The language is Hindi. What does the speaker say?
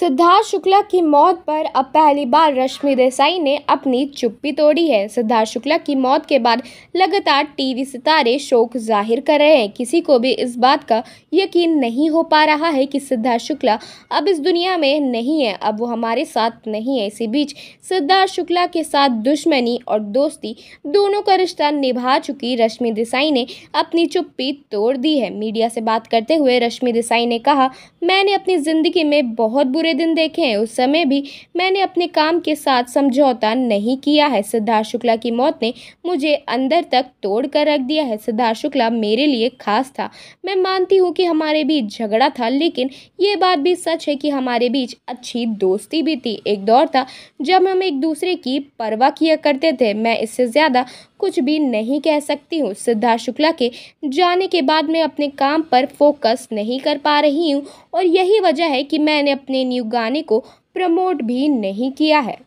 सिद्धार्थ शुक्ला की मौत पर अब पहली बार रश्मि देसाई ने अपनी चुप्पी तोड़ी है सिद्धार्थ शुक्ला की मौत के बाद लगातार टीवी सितारे शोक जाहिर कर रहे हैं किसी को भी इस बात का यकीन नहीं हो पा रहा है कि सिद्धार्थ शुक्ला अब इस दुनिया में नहीं है अब वो हमारे साथ नहीं है इसी बीच सिद्धार्थ शुक्ला के साथ दुश्मनी और दोस्ती दोनों का रिश्ता निभा चुकी रश्मि देसाई ने अपनी चुप्पी तोड़ दी है मीडिया से बात करते हुए रश्मि देसाई ने कहा मैंने अपनी ज़िंदगी में बहुत बुरे बुरे दिन देखे हैं उस समय भी मैंने अपने काम के साथ समझौता नहीं किया है सिद्धार्थ शुक्ला की मौत ने मुझे अंदर तक तोड़ कर रख दिया है सिद्धार्थ शुक्ला मेरे लिए खास था मैं मानती हूँ कि हमारे बीच झगड़ा था लेकिन ये बात भी सच है कि हमारे बीच अच्छी दोस्ती भी थी एक दौर था जब हम एक दूसरे की परवाह किया करते थे मैं इससे ज़्यादा कुछ भी नहीं कह सकती हूँ सिद्धार्थ शुक्ला के जाने के बाद मैं अपने काम पर फोकस नहीं कर पा रही हूँ और यही वजह है कि मैंने अपने गाने को प्रमोट भी नहीं किया है